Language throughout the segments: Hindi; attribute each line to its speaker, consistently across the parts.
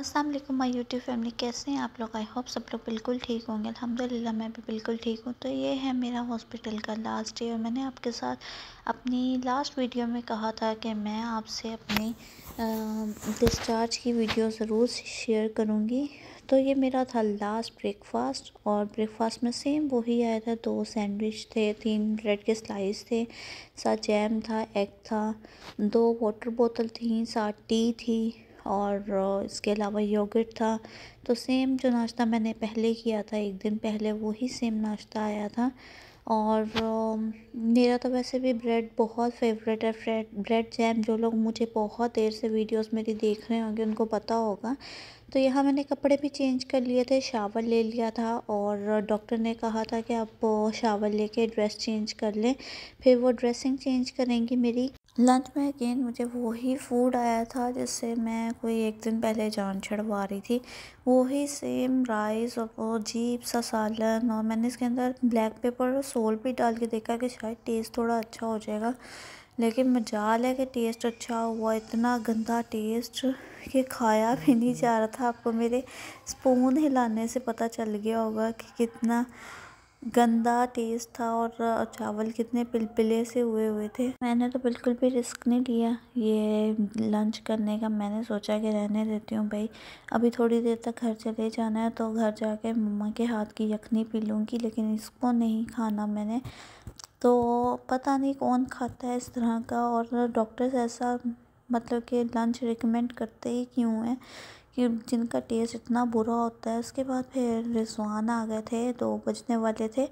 Speaker 1: असलम माई यूट्यूब फैमिली कैसे हैं आप लोग आई होप सब लोग बिल्कुल ठीक होंगे अल्हम्दुलिल्लाह मैं भी बिल्कुल ठीक हूँ तो ये है मेरा हॉस्पिटल का लास्ट डे और मैंने आपके साथ अपनी लास्ट वीडियो में कहा था कि मैं आपसे अपनी डिस्चार्ज की वीडियो ज़रूर शेयर करूँगी तो ये मेरा था लास्ट ब्रेकफास्ट और ब्रेकफास्ट में सेम वही आया था दो सैंडविच थे तीन ब्रेड के स्लाइस थे साथ जैम था एग था दो वाटर बोतल थी साथ टी थी और इसके अलावा योगर्ट था तो सेम जो नाश्ता मैंने पहले किया था एक दिन पहले वही सेम नाश्ता आया था और मेरा तो वैसे भी ब्रेड बहुत फेवरेट है ब्रेड ब्रेड जैम जो लोग मुझे बहुत देर से वीडियोस मेरी देख रहे होंगे उनको पता होगा तो यहाँ मैंने कपड़े भी चेंज कर लिए थे शावर ले लिया था और डॉक्टर ने कहा था कि आप शावर लेके ड्रेस चेंज कर लें फिर वो ड्रेसिंग चेंज करेंगी मेरी लंच में अगेन मुझे वही फूड आया था जिससे मैं कोई एक दिन पहले जान छड़वा रही थी वही सेम राइस और जीप सा सालन और मैंने इसके अंदर ब्लैक पेपर और सोल भी डाल के देखा कि शायद टेस्ट थोड़ा अच्छा हो जाएगा लेकिन मजाल है कि टेस्ट अच्छा हुआ इतना गंदा टेस्ट कि खाया भी नहीं जा रहा था आपको मेरे स्पून हिलाने से पता चल गया होगा कि कितना गंदा टेस्ट था और चावल कितने पिलपिले से हुए हुए थे मैंने तो बिल्कुल भी रिस्क नहीं लिया ये लंच करने का मैंने सोचा कि रहने देती हूँ भाई अभी थोड़ी देर तक घर चले जाना है तो घर जाके मम्मा के हाथ की यखनी पी लूँगी लेकिन इसको नहीं खाना मैंने तो पता नहीं कौन खाता है इस तरह का और डॉक्टर्स ऐसा मतलब कि लंच रिकमेंड करते ही क्यों हैं कि जिनका टेस्ट इतना बुरा होता है उसके बाद फिर रिजवान आ गए थे दो बजने वाले थे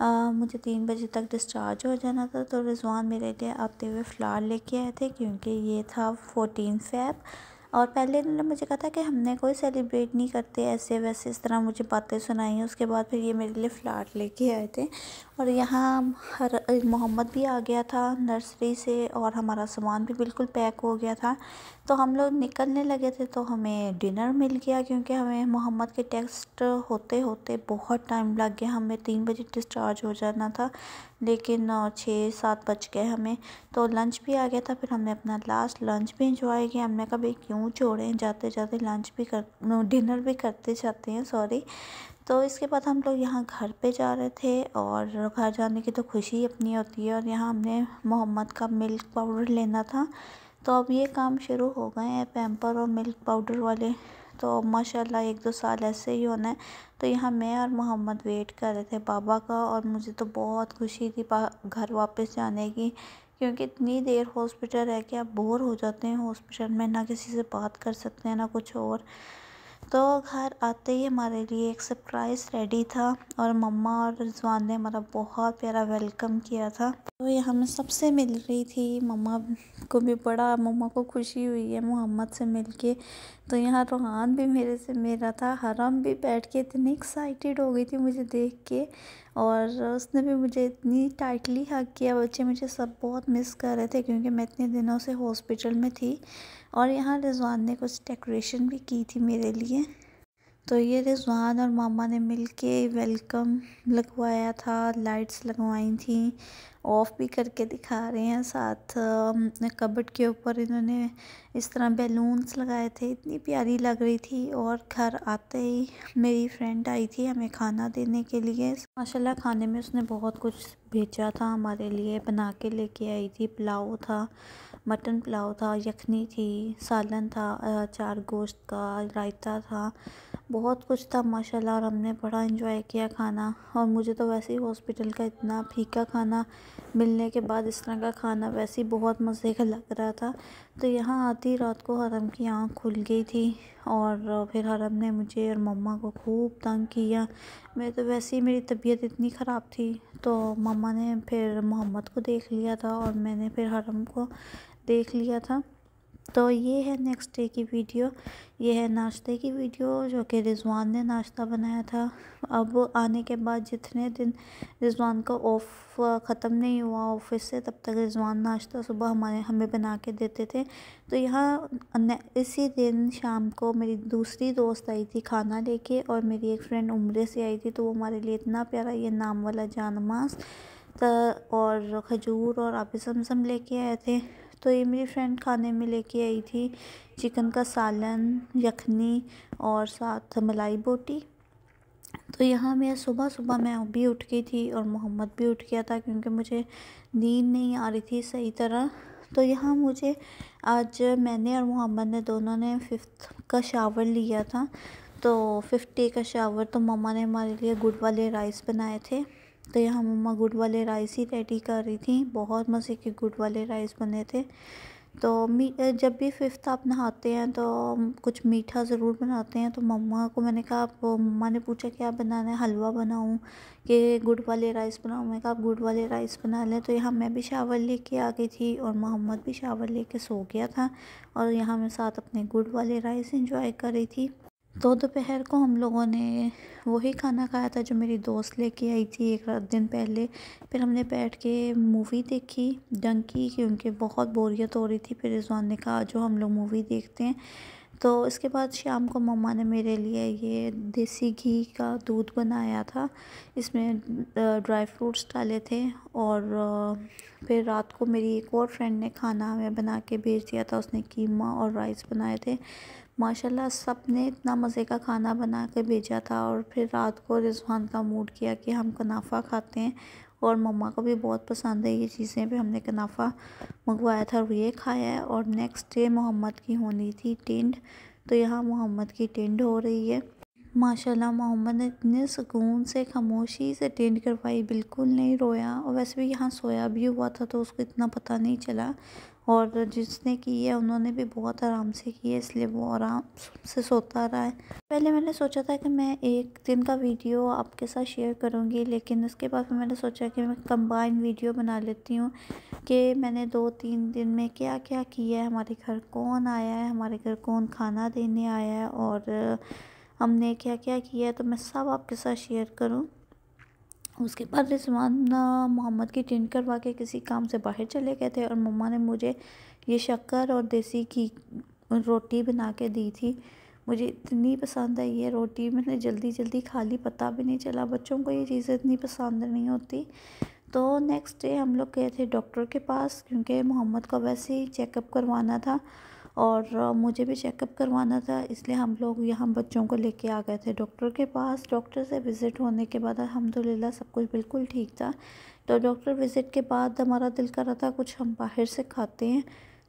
Speaker 1: आ, मुझे तीन बजे तक डिस्चार्ज हो जाना था तो रिजवान मेरे लिए आते हुए फ्लावर लेके आए थे क्योंकि ये था फोटीन फैब और पहले इन्होंने मुझे कहा था कि हमने कोई सेलिब्रेट नहीं करते ऐसे वैसे इस तरह मुझे बातें सुनाई उसके बाद फिर ये मेरे लिए फ्लाट लेके आए थे और यहाँ हर मोहम्मद भी आ गया था नर्सरी से और हमारा सामान भी बिल्कुल पैक हो गया था तो हम लोग निकलने लगे थे तो हमें डिनर मिल गया क्योंकि हमें मोहम्मद के टेस्ट होते होते बहुत टाइम लग गया हमें तीन बजे डिस्चार्ज हो जाना था लेकिन छः सात बज गए हमें तो लंच भी आ गया था फिर हमने अपना लास्ट लंच भी इंजॉय किया हमने कभी क्यों छोड़े हैं जाते जाते लंच भी कर डिनर भी करते जाते हैं सॉरी तो इसके बाद हम लोग यहाँ घर पे जा रहे थे और घर जाने की तो खुशी अपनी होती है और यहाँ हमने मोहम्मद का मिल्क पाउडर लेना था तो अब ये काम शुरू हो गए हैं पैम्पर और मिल्क पाउडर वाले तो माशाला एक दो साल ऐसे ही होना है तो यहाँ मैं और मोहम्मद वेट कर रहे थे बाबा का और मुझे तो बहुत खुशी थी घर वापस जाने की क्योंकि इतनी देर हॉस्पिटल रह के आप बोर हो जाते हैं हॉस्पिटल में ना किसी से बात कर सकते हैं ना कुछ और तो घर आते ही हमारे लिए एक सरप्राइज़ रेडी था और मम्मा और रिजवान ने हमारा बहुत प्यारा वेलकम किया था तो ये हमें सबसे मिल रही थी मम्मा को भी बड़ा मम्मा को खुशी हुई है मोहम्मद से मिल के तो यहाँ रूहान भी मेरे से मेरा था हरम भी बैठ के इतनी एक्साइटेड हो गई थी मुझे देख के और उसने भी मुझे इतनी टाइटली हक किया बच्चे मुझे सब बहुत मिस कर रहे थे क्योंकि मैं इतने दिनों से हॉस्पिटल में थी और यहाँ रिजवान ने कुछ डेकोरेशन भी की थी मेरे लिए तो ये रिजवान और मामा ने मिल के वेलकम लगवाया था लाइट्स लगवाई थी ऑफ भी करके दिखा रहे हैं साथ कबट के ऊपर इन्होंने इस तरह बैलून्स लगाए थे इतनी प्यारी लग रही थी और घर आते ही मेरी फ्रेंड आई थी हमें खाना देने के लिए माशाल्लाह खाने में उसने बहुत कुछ भेजा था हमारे लिए बना के लेके आई थी पुलाव था मटन पुलाव था यखनी थी सालन था चार गोश्त का रायता था बहुत कुछ था माशाल्लाह और हमने बड़ा इन्जॉय किया खाना और मुझे तो वैसे ही हॉस्पिटल का इतना फीका खाना मिलने के बाद इस तरह का खाना वैसे ही बहुत मज़े का लग रहा था तो यहाँ आती रात को हरम की आँख खुल गई थी और फिर हरम ने मुझे और मम्मा को खूब तंग किया मैं तो वैसे ही मेरी तबीयत इतनी ख़राब थी तो मम्मा ने फिर मोहम्मद को देख लिया था और मैंने फिर हरम को देख लिया था तो ये है नेक्स्ट डे की वीडियो ये है नाश्ते की वीडियो जो कि रिजवान ने नाश्ता बनाया था अब आने के बाद जितने दिन रिजवान का ऑफ ख़त्म नहीं हुआ ऑफिस से तब तक रिजवान नाश्ता सुबह हमारे हमें बना के देते थे तो यहाँ इसी दिन शाम को मेरी दूसरी दोस्त आई थी खाना लेके और मेरी एक फ्रेंड उम्र से आई थी तो वो हमारे लिए इतना प्यारा ये नाम वाला जानमास और खजूर और आप समसम लेके आए थे तो ये मेरी फ्रेंड खाने में लेके आई थी चिकन का सालन यखनी और साथ मलाई बोटी तो यहाँ मैं सुबह सुबह मैं भी उठ गई थी और मोहम्मद भी उठ गया था क्योंकि मुझे नींद नहीं आ रही थी सही तरह तो यहाँ मुझे आज मैंने और मोहम्मद ने दोनों ने फिफ्थ का शावर लिया था तो फिफ्थ डे का शावर तो मम्मा ने हमारे लिए गुड़ वाले राइस बनाए थे तो यहाँ मम्मा गुड़ वाले राइस ही रेडी कर रही थी बहुत मज़े के गुड़ वाले राइस बने थे तो मी जब भी फिफ्थ आप नहाते हैं तो कुछ मीठा ज़रूर बनाते हैं तो मम्मा को मैंने कहा आप मम्मा ने पूछा कि आप बनाना है हलवा बनाऊँ कि गुड़ वाले राइस बनाऊँ मैं कहा आप गुड़ वाले राइस बना लें तो यहाँ मैं भी शावर लेके आ गई थी और मोहम्मद भी शावर लेके सो गया था और यहाँ मैं साथ अपने गुड़ वाले राइस इंजॉय कर रही थी तो दोपहर को हम लोगों ने वही खाना खाया था जो मेरी दोस्त लेके आई थी एक रात दिन पहले फिर हमने बैठ के मूवी देखी डंकी क्योंकि बहुत बोरियत हो रही थी फिर रिजवान ने कहा जो हम लोग मूवी देखते हैं तो इसके बाद शाम को मम्मा ने मेरे लिए ये देसी घी का दूध बनाया था इसमें ड्राई फ्रूट्स डाले थे और फिर रात को मेरी एक और फ्रेंड ने खाना हमें बना के भेज दिया था उसने कीमा और राइस बनाए थे माशाल्लाह सब ने इतना मज़े का खाना बना के भेजा था और फिर रात को रिजवान का मूड किया कि हम कनाफा खाते हैं और मम्मा को भी बहुत पसंद है ये चीज़ें भी हमने कनाफा मंगवाया था और ये खाया है और नेक्स्ट डे मोहम्मद की होनी थी टेंड तो यहाँ मोहम्मद की टेंड हो रही है माशाल्लाह मोहम्मद ने इतने सुकून से खामोशी से टेंड करवाई बिल्कुल नहीं रोया और वैसे भी यहाँ सोया भी हुआ था तो उसको इतना पता नहीं चला और जिसने की है उन्होंने भी बहुत आराम से की है इसलिए वो आराम से सोता रहा है पहले मैंने सोचा था कि मैं एक दिन का वीडियो आपके साथ शेयर करूँगी लेकिन उसके बाद फिर मैंने सोचा कि मैं कंबाइन वीडियो बना लेती हूँ कि मैंने दो तीन दिन में क्या क्या किया है हमारे घर कौन आया है हमारे घर कौन खाना देने आया है और हमने क्या क्या किया है तो मैं सब आपके साथ शेयर करूँ उसके बाद रिजवान मोहम्मद की टेंट करवा के किसी काम से बाहर चले गए थे और मम्मा ने मुझे ये शक्कर और देसी घी रोटी बना के दी थी मुझे इतनी पसंद है ये रोटी मैंने जल्दी जल्दी खा ली पता भी नहीं चला बच्चों को ये चीज़ें इतनी पसंद नहीं होती तो नेक्स्ट डे हम लोग गए थे डॉक्टर के पास क्योंकि मोहम्मद का वैसे ही चेकअप करवाना था और मुझे भी चेकअप करवाना था इसलिए हम लोग यहाँ बच्चों को लेके आ गए थे डॉक्टर के पास डॉक्टर से विज़िट होने के बाद अलहमदिल्ला सब कुछ बिल्कुल ठीक था तो डॉक्टर विज़िट के बाद हमारा दिल कर रहा था कुछ हम बाहर से खाते हैं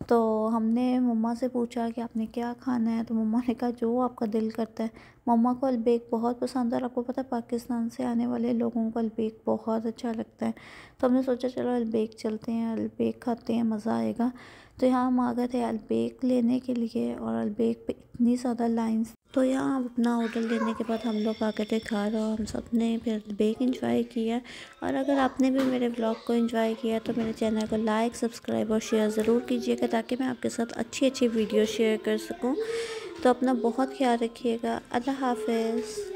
Speaker 1: तो हमने मम्मा से पूछा कि आपने क्या खाना है तो मम्मा ने कहा जो आपका दिल करता है मम्मा को अलबेक बहुत पसंद है और आपको पता है पाकिस्तान से आने वाले लोगों को अलबेक बहुत अच्छा लगता है तो हमने सोचा चलो अलबेक चलते हैं अलबेक खाते हैं मज़ा आएगा तो यहाँ हम आ गए थे अलबेक लेने के लिए और अलबेक पे इतनी ज़्यादा लाइंस तो यहाँ अपना ऑर्डर लेने के बाद हम लोग आ गए थे घर और हम सब ने फिर अलबेक इंजॉय किया और अगर आपने भी मेरे ब्लॉग को इंजॉय किया तो मेरे चैनल को लाइक सब्सक्राइब और शेयर ज़रूर कीजिएगा ताकि मैं आपके साथ अच्छी अच्छी वीडियो शेयर कर सकूँ तो अपना बहुत ख्याल रखिएगा अल्लाह हाफिज़